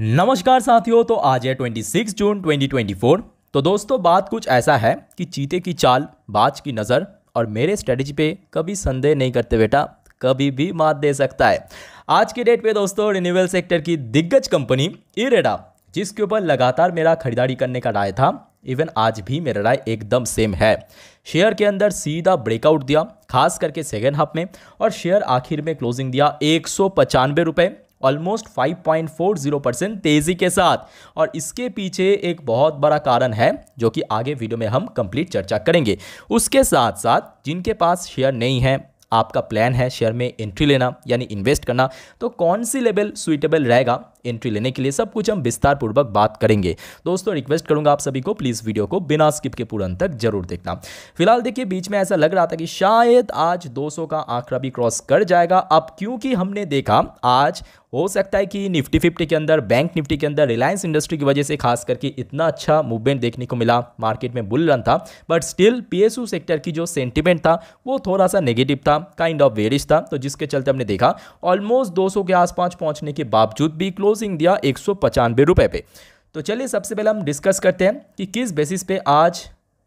नमस्कार साथियों तो आज है 26 जून 2024 तो दोस्तों बात कुछ ऐसा है कि चीते की चाल बाज की नज़र और मेरे स्ट्रेटजी पे कभी संदेह नहीं करते बेटा कभी भी मात दे सकता है आज के डेट पे दोस्तों रिन्यूएबल सेक्टर की दिग्गज कंपनी इरेडा जिसके ऊपर लगातार मेरा खरीदारी करने का राय था इवन आज भी मेरा राय एकदम सेम है शेयर के अंदर सीधा ब्रेकआउट दिया खास करके सेकेंड हाफ में और शेयर आखिर में क्लोजिंग दिया एक सौ ऑलमोस्ट 5.40 परसेंट तेज़ी के साथ और इसके पीछे एक बहुत बड़ा कारण है जो कि आगे वीडियो में हम कंप्लीट चर्चा करेंगे उसके साथ साथ जिनके पास शेयर नहीं है आपका प्लान है शेयर में एंट्री लेना यानी इन्वेस्ट करना तो कौन सी लेवल सुइटेबल रहेगा एंट्री लेने के लिए सब कुछ हम विस्तार पूर्वक बात करेंगे दोस्तों रिक्वेस्ट करूंगा आप सभी को प्लीज़ वीडियो को बिना स्किप के पूरा तक जरूर देखना फिलहाल देखिए बीच में ऐसा लग रहा था कि शायद आज 200 का आंकड़ा भी क्रॉस कर जाएगा अब क्योंकि हमने देखा आज हो सकता है कि निफ्टी फिफ्टी के अंदर बैंक निफ्टी के अंदर रिलायंस इंडस्ट्री की वजह से खास करके इतना अच्छा मूवमेंट देखने को मिला मार्केट में बुल रन था बट स्टिल पीएसयू सेक्टर की जो सेंटिमेंट था वो थोड़ा सा नेगेटिव था काइंड ऑफ वेरिश था तो जिसके चलते हमने देखा ऑलमोस्ट दो के आसपास पहुँचने के बावजूद भी क्लोजिंग दिया एक पे तो चलिए सबसे पहले हम डिस्कस करते हैं कि किस बेसिस पे आज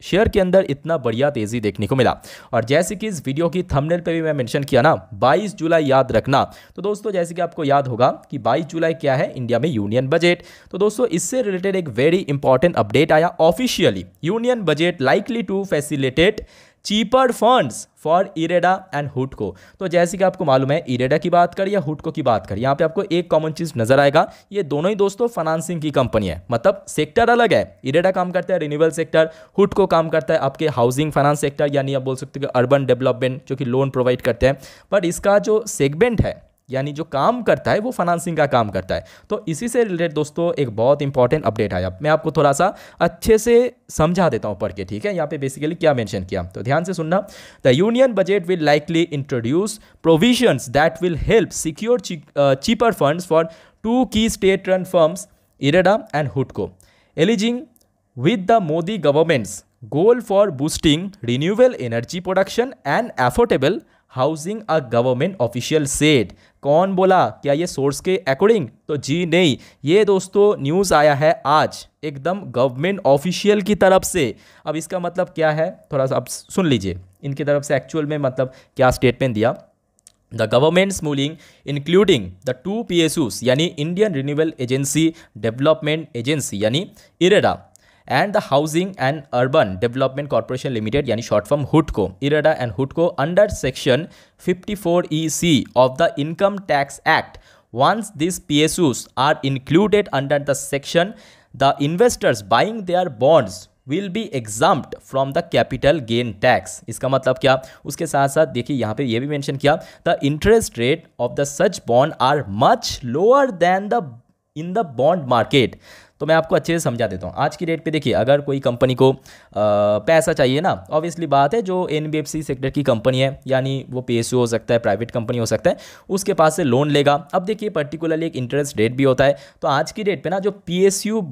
शेयर के अंदर इतना बढ़िया तेज़ी देखने को मिला और जैसे कि इस वीडियो की थंबनेल पे भी मैं मेंशन किया ना 22 जुलाई याद रखना तो दोस्तों जैसे कि आपको याद होगा कि 22 जुलाई क्या है इंडिया में यूनियन बजट तो दोस्तों इससे रिलेटेड एक वेरी इंपॉर्टेंट अपडेट आया officially union budget likely to facilitate cheaper funds for IREDA and हुटको तो जैसे कि आपको मालूम है इरेडा की बात कर या हुटको की बात कर यहाँ पे आपको एक कॉमन चीज़ नजर आएगा ये दोनों ही दोस्तों फाइनेंसिंग की कंपनी है मतलब सेक्टर अलग है इरेडा काम करता है रिन्यूबल सेक्टर हुटको काम करता है आपके हाउसिंग फाइनेंस सेक्टर यानी आप बोल सकते हो अर्बन डेवलपमेंट जो कि लोन प्रोवाइड करते हैं बट इसका जो सेगमेंट है यानी जो काम करता है वो फाइनेंसिंग का काम करता है तो इसी से रिलेटेड दोस्तों एक बहुत इंपॉर्टेंट अपडेट आया मैं आपको थोड़ा सा अच्छे से समझा देता हूँ पढ़ के ठीक है यहाँ पे बेसिकली क्या मेंशन किया तो ध्यान से सुनना the union budget will likely introduce provisions that will help secure cheaper fund for two key state run firms IREDA and हुडको aligning with the Modi government's goal for boosting renewable energy production and affordable housing a government official said कौन बोला क्या ये source के according तो जी नहीं ये दोस्तों न्यूज़ आया है आज एकदम गवर्नमेंट ऑफिशियल की तरफ से अब इसका मतलब क्या है थोड़ा सा अब सुन लीजिए इनकी तरफ से एक्चुअल में मतलब क्या स्टेटमेंट दिया द गवर्नमेंट्स स्मूलिंग इंक्लूडिंग द टू पी यानी Indian renewable agency development agency यानी IREDA and the housing and urban development corporation limited यानी शॉर्ट फॉर्म हुड को इरेडा एंड हुट को under section 54 EC of the income tax act once these PSUs are included under the section the investors buying their bonds will be exempt from the capital gain tax. इसका मतलब क्या उसके साथ साथ देखिए यहाँ पे यह भी मैंशन किया the interest rate of the such bond are much lower than the in the bond market तो मैं आपको अच्छे से समझा देता हूँ आज की डेट पे देखिए अगर कोई कंपनी को आ, पैसा चाहिए ना ऑब्वियसली बात है जो एन सेक्टर की कंपनी है यानी वो पी हो सकता है प्राइवेट कंपनी हो सकता है उसके पास से लोन लेगा अब देखिए पर्टिकुलरली एक इंटरेस्ट रेट भी होता है तो आज की डेट पर ना जो पी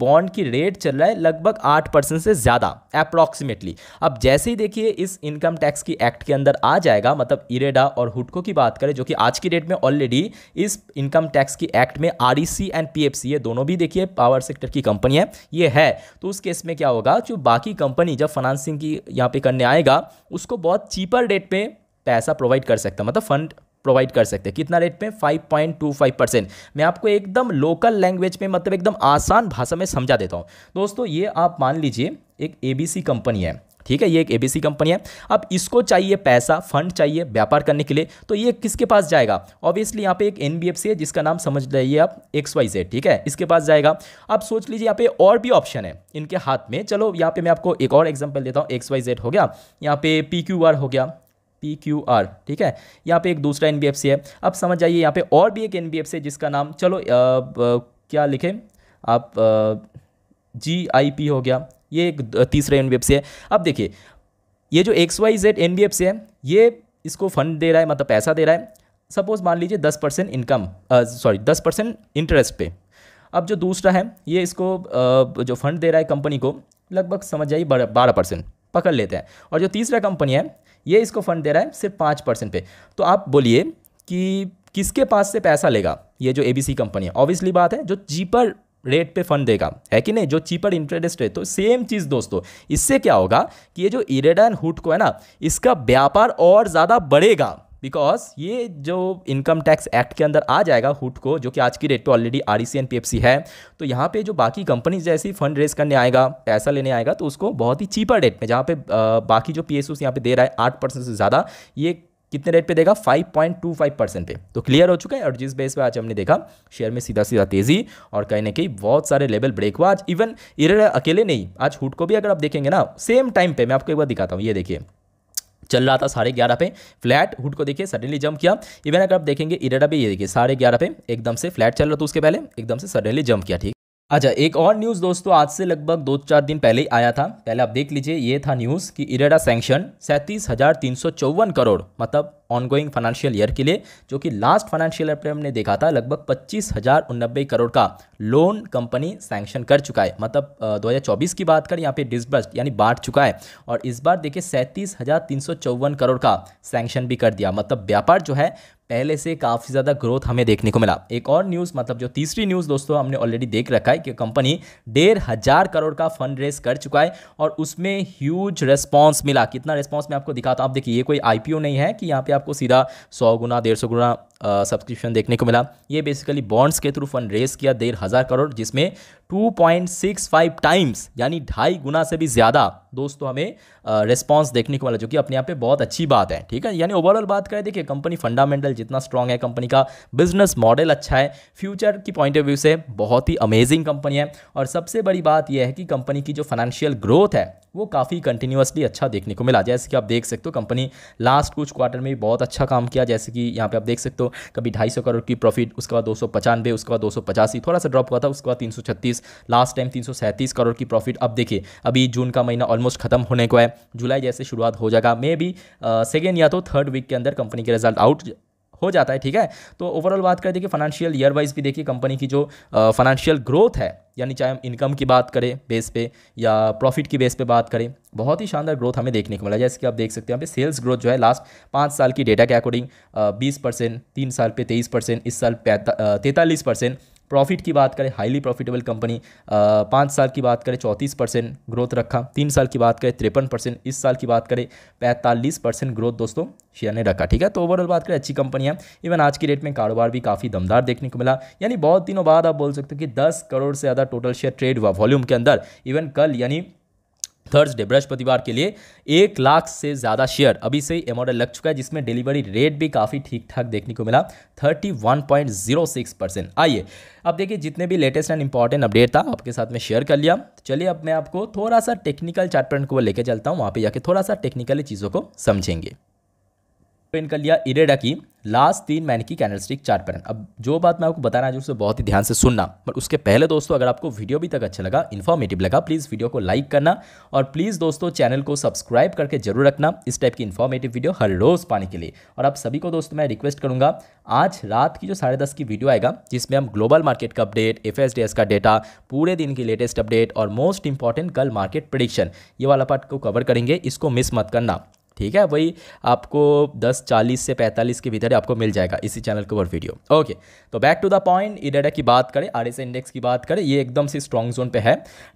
बॉन्ड की रेट चल रहा है लगभग आठ से ज़्यादा अप्रॉक्सीमेटली अब जैसे ही देखिए इस इनकम टैक्स की एक्ट के अंदर आ जाएगा मतलब इरेडा और हुटको की बात करें जो कि आज की डेट में ऑलरेडी इस इनकम टैक्स की एक्ट में आर एंड पी ये दोनों भी देखिए पावर सेक्टर की की कंपनी है ये है तो उस केस में क्या होगा जो बाकी कंपनी जब फाइनेंसिंग की यहाँ पे करने आएगा उसको बहुत चीपर रेट पे पैसा प्रोवाइड कर सकता मतलब फंड प्रोवाइड कर सकते हैं कितना रेट पे 5.25 परसेंट मैं आपको एकदम लोकल लैंग्वेज में मतलब एकदम आसान भाषा में समझा देता हूँ दोस्तों ये आप मान लीजिए एक एबीसी कंपनी है ठीक है ये एक एबीसी कंपनी है अब इसको चाहिए पैसा फंड चाहिए व्यापार करने के लिए तो ये किसके पास जाएगा ऑब्वियसली यहाँ पे एक एनबीएफसी है जिसका नाम समझ लाइए आप एक्स वाई जेड ठीक है इसके पास जाएगा अब सोच लीजिए यहाँ पे और भी ऑप्शन है इनके हाथ में चलो यहाँ पे मैं आपको एक और एग्जाम्पल देता हूँ एक्स वाई जेड हो गया यहाँ पे पी क्यू आर हो गया पी क्यू आर ठीक है यहाँ पे एक दूसरा एन बी एफ सी है अब समझ जाइए यहाँ पे और भी एक एन बी एफ सी है जिसका नाम चलो आ, आ, क्या लिखें आप जी आई पी हो गया ये एक तीसरा एन है अब देखिए ये जो एक्स वाई जेड एन है ये इसको फंड दे रहा है मतलब पैसा दे रहा है सपोज़ मान लीजिए दस परसेंट इनकम सॉरी दस परसेंट इंटरेस्ट पे अब जो दूसरा है ये इसको uh, जो फंड दे रहा है कंपनी को लगभग समझ जाइए बारह परसेंट पकड़ लेते हैं और जो तीसरा कंपनी है ये इसको फंड दे रहा है सिर्फ पाँच परसेंट पे तो आप बोलिए कि किसके पास से पैसा लेगा ये जो ए कंपनी है ऑब्वियसली बात है जो चीपर रेट पे फंड देगा है कि नहीं जो चीपर इंटरेस्ट रेट तो सेम चीज़ दोस्तों इससे क्या होगा कि ये जो इरेडा एंड हुट को है ना इसका व्यापार और ज़्यादा बढ़ेगा बिकॉज ये जो इनकम टैक्स एक्ट के अंदर आ जाएगा हुट को जो कि आज की रेट पे already R C N P है तो यहाँ पे जो बाकी कंपनीज जैसी फंड रेज़ करने आएगा पैसा लेने आएगा तो उसको बहुत ही चीपर रेट में जहाँ पे बाकी जो पी एस यहाँ पे दे रहा है आठ परसेंट से ज़्यादा ये कितने रेट पे देगा 5.25 परसेंट पे तो क्लियर हो चुका है और जिस बेस पे आज हमने देखा शेयर में सीधा सीधा तेजी और कहीं ना कहीं बहुत सारे लेवल ब्रेक हुआ आज इवन इरेर अकेले नहीं आज हुड को भी अगर आप देखेंगे ना सेम टाइम पे मैं आपको एक बार दिखाता हूँ ये देखिए चल रहा था साढ़े ग्यारह पे फ्लैट हुड को देखिए सडनली जंप किया इवन अगर आप देखेंगे इरेडा भी ये देखिए साढ़े ग्यारह पे एकदम से फ्लैट चल रहा था उसके पहले एकदम से सडनली जंप किया ठीक अच्छा एक और न्यूज़ दोस्तों आज से लगभग दो चार दिन पहले ही आया था पहले आप देख लीजिए ये था न्यूज़ कि इरेडा सैंक्शन सैंतीस हज़ार तीन सौ चौवन करोड़ मतलब ऑनगोइंग फाइनेंशियल ईयर के लिए जो कि लास्ट फाइनेंशियल ईयर पर हमने देखा था लगभग पच्चीस हज़ार उननबे करोड़ का लोन कंपनी सैंक्शन कर चुका है मतलब 2024 की बात कर यहाँ पे डिसबर्स यानी बांट चुका है और इस बार देखिए सैंतीस हज़ार तीन सौ चौवन करोड़ का सैंक्शन भी कर दिया मतलब व्यापार जो है पहले से काफ़ी ज़्यादा ग्रोथ हमें देखने को मिला एक और न्यूज़ मतलब जो तीसरी न्यूज़ दोस्तों हमने ऑलरेडी देख रखा है कि कंपनी डेढ़ हज़ार करोड़ का फंड रेस कर चुका है और उसमें ह्यूज रेस्पॉन्स मिला कितना रिस्पॉन्स मैं आपको दिखाता हूँ आप देखिए ये कोई आई नहीं है कि यहाँ पर आपको सीधा सौ गुना डेढ़ सौ गुना सब्सक्रिप्शन देखने को मिला ये बेसिकली बॉन्ड्स के थ्रू फंड रेस किया डेढ़ हज़ार करोड़ जिसमें टू टाइम्स यानी ढाई गुना से भी ज़्यादा दोस्तों हमें रिस्पॉन्स देखने को मिला जो कि अपने आप पे बहुत अच्छी बात है ठीक है यानी ओवरऑल बात करें देखिए कंपनी फंडामेंटल जितना स्ट्रांग है कंपनी का बिजनेस मॉडल अच्छा है फ्यूचर की पॉइंट ऑफ व्यू से बहुत ही अमेजिंग कंपनी है और सबसे बड़ी बात यह है कि कंपनी की जो फाइनेंशियल ग्रोथ है वो काफ़ी कंटिन्यूसली अच्छा देखने को मिला जैसे कि आप देख सकते हो कंपनी लास्ट कुछ क्वार्टर में भी बहुत अच्छा काम किया जैसे कि यहाँ पे आप देख सकते हो कभी ढाई सौ करोड़ की प्रॉफिट उसके बाद दो सौ पचानवे उसके बाद दो सौ पचासी थोड़ा सा ड्रॉप हुआ था उसके बाद तीन सौ छत्तीस लास्ट टाइम तीन सौ सैंतीस करोड़ की प्रॉफिट अब देखिए अभी जून का महीना ऑलमोस्ट खत्म होने को है जुलाई जैसे शुरुआत हो जाएगा मे बी सेकेंड या तो थर्ड वीक के अंदर कंपनी के रिजल्ट आउट हो जाता है ठीक है तो ओवरऑल बात कर देखिए फाइनेंशियल ईयर वाइज भी देखिए कंपनी की जो फाइनेंशियल ग्रोथ है यानी चाहे हम इनकम की बात करें बेस पे या प्रॉफिट की बेस पे बात करें बहुत ही शानदार ग्रोथ हमें देखने को मिला जैसे कि आप देख सकते हैं यहाँ पे सेल्स ग्रोथ जो है लास्ट पाँच साल की डेटा के अकॉर्डिंग बीस परसेंट तीन साल पे तेईस परसेंट इस साल तैंतालीस परसेंट प्रॉफिट की बात करें हाईली प्रॉफिटेबल कंपनी पाँच साल की बात करें चौंतीस परसेंट ग्रोथ रखा तीन साल की बात करें तिरपन परसेंट इस साल की बात करें पैंतालीस परसेंट ग्रोथ दोस्तों शेयर ने रखा ठीक है तो ओवरऑल बात करें अच्छी कंपनी है इवन आज की डेट में कारोबार भी काफ़ी दमदार देखने को मिला यानी बहुत दिनों बाद आप बोल सकते हो कि दस करोड़ से ज़्यादा टोटल शेयर ट्रेड हुआ वॉल्यूम के अंदर इवन कल यानी थर्सडे बृहस्पतिवार के लिए एक लाख से ज़्यादा शेयर अभी से ही एमआरएल लग चुका है जिसमें डिलीवरी रेट भी काफ़ी ठीक ठाक देखने को मिला 31.06 परसेंट आइए अब देखिए जितने भी लेटेस्ट एंड इंपॉर्टेंट अपडेट था आपके साथ में शेयर कर लिया चलिए अब मैं आपको थोड़ा सा टेक्निकल चार्ट को लेकर चलता हूँ वहाँ पर जाके थोड़ा सा टेक्निकली चीज़ों को समझेंगे पेन कर लिया इरेडा की लास्ट तीन महीने की कैंडलस्टिक चार्ट पैटर्न अब जो बात मैं आपको बताना चाहूँ उसे बहुत ही ध्यान से सुनना पर उसके पहले दोस्तों अगर आपको वीडियो भी तक अच्छा लगा इन्फॉर्मेटिव लगा प्लीज़ वीडियो को लाइक करना और प्लीज़ दोस्तों चैनल को सब्सक्राइब करके जरूर रखना इस टाइप की इन्फॉर्मेटिव वीडियो हर रोज़ पाने के लिए और आप सभी को दोस्तों मैं रिक्वेस्ट करूँगा आज रात की जो साढ़े दस की वीडियो आएगा जिसमें हम ग्लोबल मार्केट का अपडेट एफ का डेटा पूरे दिन की लेटेस्ट अपडेट और मोस्ट इंपॉर्टेंट कल मार्केट प्रडिक्शन ये वाला पार्ट को कवर करेंगे इसको मिस मत करना ठीक है वही आपको दस चालीस से पैंतालीस के भीतर आपको मिल जाएगा इसी चैनल के ऊपर वीडियो ओके तो back to the point IREDA की बात करें आर इंडेक्स की बात करें ये एकदम से स्ट्रॉन्ग जोन पे है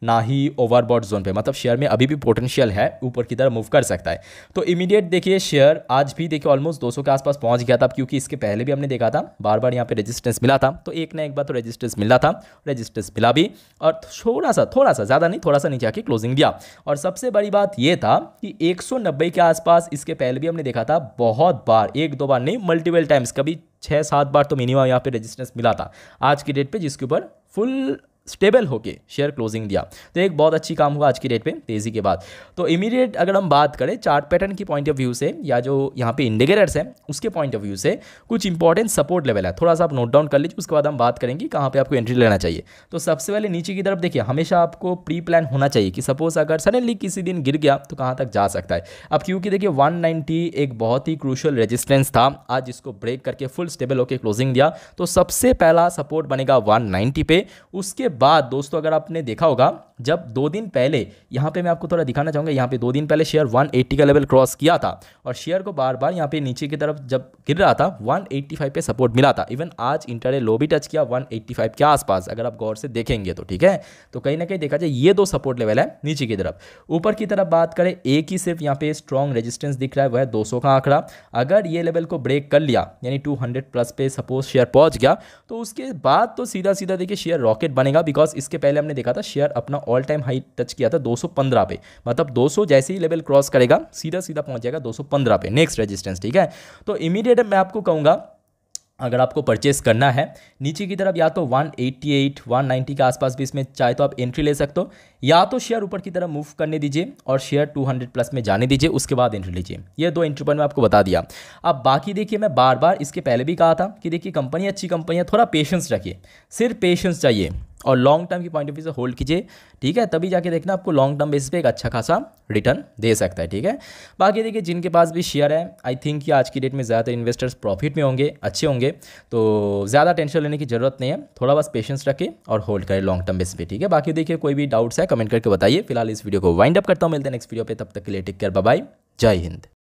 ना ही ओवरबॉड जोन पे मतलब शेयर में अभी भी पोटेंशियल है ऊपर की तरफ मूव कर सकता है तो इमीडिएट देखिए शेयर आज भी देखिए ऑलमोस्ट 200 के आसपास पहुंच गया था क्योंकि इसके पहले भी हमने देखा था बार बार यहाँ पे रेजिस्टेंस मिला था तो एक ना एक बार तो रजिस्टेंस मिला था रजिस्टेंस मिला भी और थोड़ा सा थोड़ा सा ज़्यादा नहीं थोड़ा सा नीचे आके क्लोजिंग दिया और सबसे बड़ी बात यह था कि एक के आसपास पास इसके पहले भी हमने देखा था बहुत बार एक दो बार नहीं मल्टीपल टाइम्स कभी छः सात बार तो मिनिमम यहाँ पे रेजिस्टेंस मिला था आज की डेट पे जिसके ऊपर फुल स्टेबल होके शेयर क्लोजिंग दिया तो एक बहुत अच्छी काम हुआ आज की डेट पे तेज़ी के बाद तो इमीडिएट अगर हम बात करें चार्ट पैटर्न की पॉइंट ऑफ व्यू से या जो यहाँ पे इंडिकेटर्स हैं उसके पॉइंट ऑफ व्यू से कुछ इंपॉर्टेंट सपोर्ट लेवल है थोड़ा सा आप नोट डाउन कर लीजिए उसके बाद हम बात करेंगे कहाँ पर आपको एंट्री लेना चाहिए तो सबसे पहले नीचे की तरफ देखिए हमेशा आपको प्री प्लान होना चाहिए कि सपोज अगर सडनली किसी दिन गिर गया तो कहाँ तक जा सकता है अब क्योंकि देखिए वन एक बहुत ही क्रूशल रेजिस्टेंस था आज इसको ब्रेक करके फुल स्टेबल होकर क्लोजिंग दिया तो सबसे पहला सपोर्ट बनेगा वन पे उसके बाद दोस्तों अगर आपने देखा होगा जब दो दिन पहले यहाँ पे मैं आपको थोड़ा दिखाना चाहूँगा यहाँ पे दो दिन पहले शेयर 180 का लेवल क्रॉस किया था और शेयर को बार बार यहाँ पे नीचे की तरफ जब गिर रहा था 185 पे सपोर्ट मिला था इवन आज इंटरडे लो भी टच किया 185 के आसपास अगर आप गौर से देखेंगे तो ठीक है तो कहीं ना कहीं देखा जाए ये दो सपोर्ट लेवल है नीचे की तरफ ऊपर की तरफ बात करें एक ही सिर्फ यहाँ पे स्ट्रॉन्ग रेजिस्टेंस दिख रहा है वह है दो का आंकड़ा अगर ये लेवल को ब्रेक कर लिया यानी टू प्लस पे सपोज शेयर पहुँच गया तो उसके बाद तो सीधा सीधा देखिए शेयर रॉकेट बनेगा बिकॉज इसके पहले हमने देखा था शेयर अपना ऑल टाइम हाई टच किया था 215 पे मतलब 200 जैसे ही लेवल क्रॉस करेगा सीधा सीधा पहुंच जाएगा 215 पे नेक्स्ट रेजिस्टेंस ठीक है तो इमीडिएट मैं आपको कहूँगा अगर आपको परचेस करना है नीचे की तरफ या तो 188, 190 के आसपास भी इसमें चाहे तो आप एंट्री ले सकते हो या तो शेयर ऊपर की तरफ मूव करने दीजिए और शेयर 200 प्लस में जाने दीजिए उसके बाद एंट्री लीजिए ये दो एंट्री पॉइंट मैं आपको बता दिया अब बाकी देखिए मैं बार बार इसके पहले भी कहा था कि देखिए कंपनी अच्छी कंपनी है थोड़ा पेशेंस रखिए सिर्फ पेशेंस चाहिए और लॉन्ग टर्म की पॉइंट ऑफ व्यू से होल्ड कीजिए ठीक है तभी जाके देखना आपको लॉन्ग टर्म बेसिस पे एक अच्छा खासा रिटर्न दे सकता है ठीक है बाकी देखिए जिनके पास भी शेयर है आई थिंक कि आज की डेट में ज़्यादातर इन्वेस्टर्स प्रॉफिट में होंगे अच्छे होंगे तो ज़्यादा टेंशन लेने की ज़रूरत नहीं है थोड़ा बस पेशेंस रखें और होल्ड करें लॉन्ग टर्म बेसिस पे ठीक है बाकी देखिए कोई भी डाउट्स है कमेंट करके बताइए फिलहाल इस वीडियो को वाइंड अप करता हूँ मिलते हैं नेक्स्ट वीडियो पर तब तक के लिए टेक केयर बाय जय हिंद